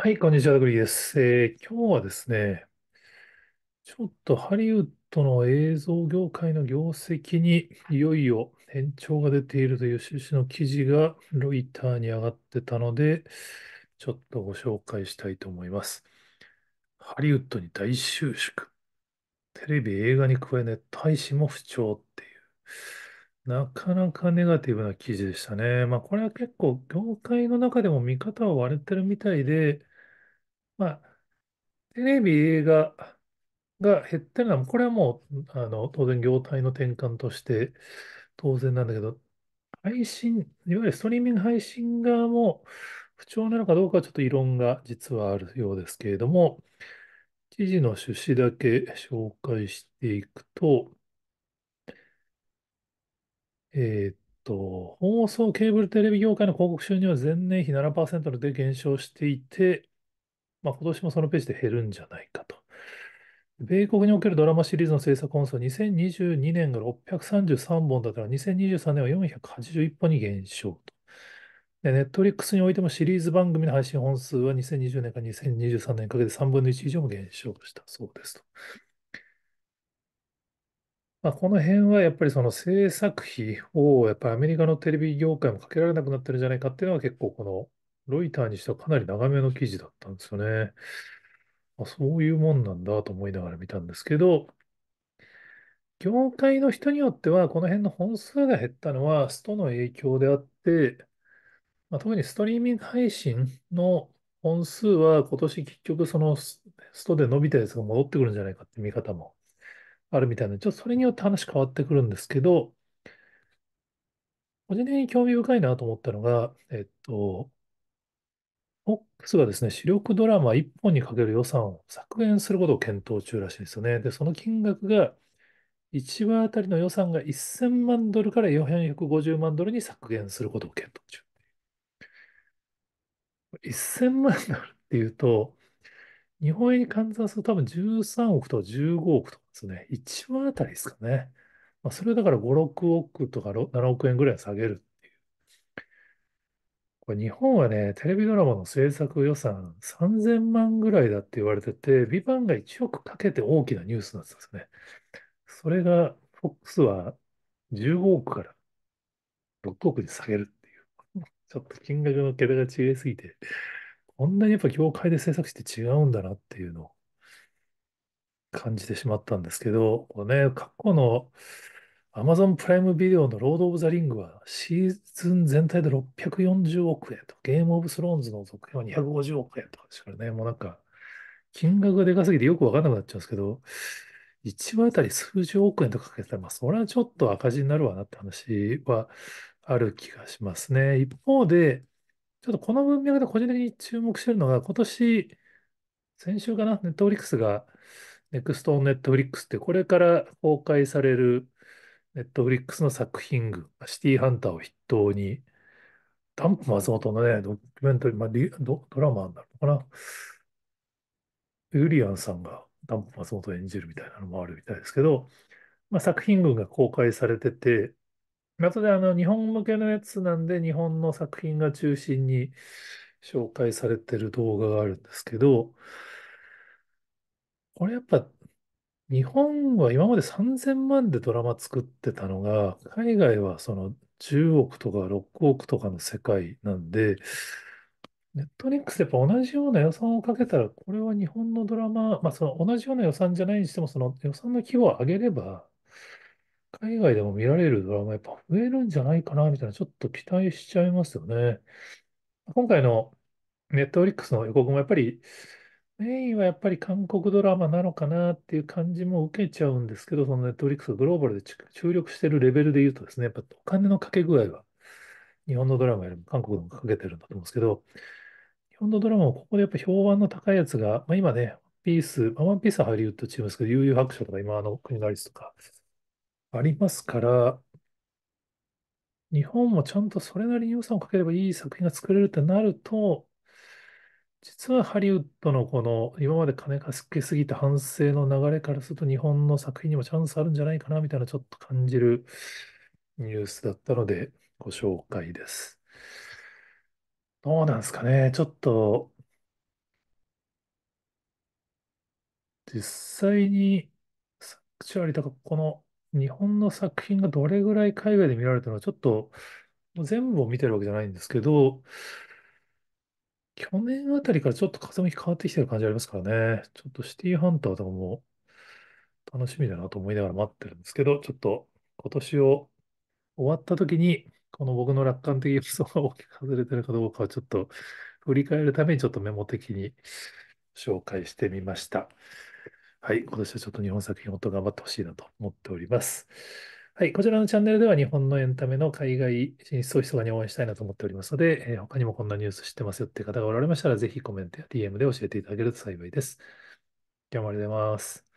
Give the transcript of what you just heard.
はい、こんにちは、グリーです。えー今日はですね、ちょっとハリウッドの映像業界の業績にいよいよ変調が出ているという趣旨の記事がロイターに上がってたので、ちょっとご紹介したいと思います。ハリウッドに大収縮。テレビ、映画に加えネット配信も不調っていう、なかなかネガティブな記事でしたね。まあこれは結構業界の中でも見方は割れてるみたいで、まあ、テレビ、映画が減ってるのは、これはもう、あの、当然業態の転換として当然なんだけど、配信、いわゆるストリーミング配信側も不調なのかどうかはちょっと異論が実はあるようですけれども、記事の趣旨だけ紹介していくと、えーっと、放送ケーブルテレビ業界の広告収入は前年比7%で減少していて、まあ、今年もそのページで減るんじゃないかと。米国におけるドラマシリーズの制作本数は2022年が633本だったら2023年は481本に減少と。ネットリックスにおいてもシリーズ番組の配信本数は2020年から2023年かけて3分の1以上も減少したそうですと。まあ、この辺はやっぱりその制作費をやっぱりアメリカのテレビ業界もかけられなくなってるんじゃないかっていうのは結構このロイターにしてはかなり長めの記事だったんですよね。あ、そういうもんなんだと思いながら見たんですけど、業界の人によっては、この辺の本数が減ったのはストの影響であって、まあ、特にストリーミング配信の本数は今年結局そのストで伸びたやつが戻ってくるんじゃないかって見方もあるみたいなちょっとそれによって話変わってくるんですけど、個人的に興味深いなと思ったのが、えっと、ックスがですね、主力ドラマ1本にかける予算を削減することを検討中らしいですよね。で、その金額が1話あたりの予算が1000万ドルから450万ドルに削減することを検討中。1000万ドルっていうと、日本円に換算すると多分13億と15億とかですね。1話あたりですかね。まあ、それをだから5、6億とか7億円ぐらい下げるこれ日本はね、テレビドラマの制作予算3000万ぐらいだって言われてて、ビバンが1億かけて大きなニュースになってたんですね。それが、FOX は15億から6億に下げるっていう、ちょっと金額の桁が違いすぎて、こんなにやっぱ業界で制作して違うんだなっていうのを感じてしまったんですけど、ね、過去のアマゾンプライムビデオのロード・オブ・ザ・リングはシーズン全体で640億円と、ゲーム・オブ・スローンズの続編は250億円とかですからね、もうなんか、金額がでかすぎてよくわかんなくなっちゃうんですけど、1話あたり数十億円とかかけたら、まあ、それはちょっと赤字になるわなって話はある気がしますね。一方で、ちょっとこの文脈で個人的に注目してるのが、今年、先週かな、ネットフリックスが、ネクストネットフリックスって、これから公開されるネットフリックスの作品群、シティーハンターを筆頭に、ダンプ松本のね、ドキュメントリー、まあ、リド、ドラマになるのかな。ユリアンさんがダンプ松本を演じるみたいなのもあるみたいですけど、まあ、作品群が公開されてて、あとであの日本向けのやつなんで、日本の作品が中心に紹介されてる動画があるんですけど、これやっぱ日本は今まで3000万でドラマ作ってたのが、海外はその10億とか6億とかの世界なんで、ネットリックスでやっぱ同じような予算をかけたら、これは日本のドラマ、まあその同じような予算じゃないにしても、その予算の規模を上げれば、海外でも見られるドラマやっぱ増えるんじゃないかな、みたいな、ちょっと期待しちゃいますよね。今回のネットフリックスの予告もやっぱり、メインはやっぱり韓国ドラマなのかなっていう感じも受けちゃうんですけど、そのネットフリックスがグローバルで注力してるレベルで言うとですね、やっぱお金のかけ具合は日本のドラマよりも韓国のかけてるんだと思うんですけど、日本のドラマもここでやっぱ評判の高いやつが、まあ、今ね、ピース、まあ、ワンピースはハリウッドチームですけど、悠々白書とか今あの国のアリスとかありますから、日本もちゃんとそれなりに予算をかければいい作品が作れるってなると、実はハリウッドのこの今まで金がすけすぎた反省の流れからすると日本の作品にもチャンスあるんじゃないかなみたいなちょっと感じるニュースだったのでご紹介です。どうなんですかね。ちょっと実際にサクチュアリとかこの日本の作品がどれぐらい海外で見られたのはちょっと全部を見てるわけじゃないんですけど去年あたりからちょっと風向き変わってきてる感じありますからね。ちょっとシティハンターとかも楽しみだなと思いながら待ってるんですけど、ちょっと今年を終わった時に、この僕の楽観的予想が大きく外れてるかどうかはちょっと振り返るためにちょっとメモ的に紹介してみました。はい、今年はちょっと日本作品っと頑張ってほしいなと思っております。はい、こちらのチャンネルでは日本のエンタメの海外進出を密かに応援したいなと思っておりますので、えー、他にもこんなニュース知ってますよっていう方がおられましたら、ぜひコメントや DM で教えていただけると幸いです。今日もありがとうございます。